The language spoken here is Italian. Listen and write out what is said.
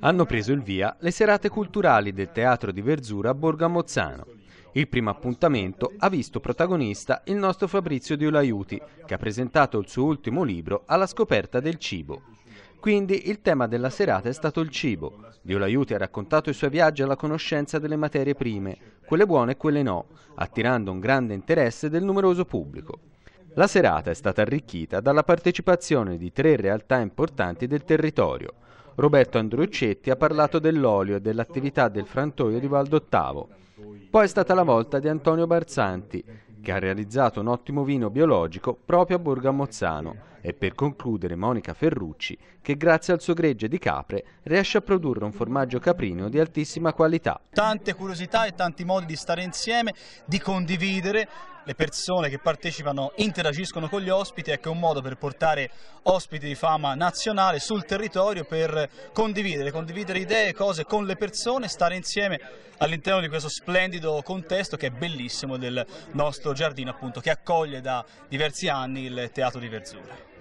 hanno preso il via le serate culturali del Teatro di Verzura a Borgamozzano. Il primo appuntamento ha visto protagonista il nostro Fabrizio Di Olaiuti, che ha presentato il suo ultimo libro Alla scoperta del cibo. Quindi il tema della serata è stato il cibo. Dio l'aiuti ha raccontato i suoi viaggi alla conoscenza delle materie prime, quelle buone e quelle no, attirando un grande interesse del numeroso pubblico. La serata è stata arricchita dalla partecipazione di tre realtà importanti del territorio. Roberto Andruccetti ha parlato dell'olio e dell'attività del frantoio di Valdottavo. Poi è stata la volta di Antonio Barzanti, che ha realizzato un ottimo vino biologico proprio a Borgamozzano e per concludere Monica Ferrucci, che grazie al suo gregge di capre riesce a produrre un formaggio caprino di altissima qualità. Tante curiosità e tanti modi di stare insieme, di condividere, le persone che partecipano interagiscono con gli ospiti, ecco un modo per portare ospiti di fama nazionale sul territorio per condividere, condividere idee, cose con le persone, stare insieme all'interno di questo splendido contesto che è bellissimo del nostro giardino appunto che accoglie da diversi anni il Teatro di Verzura.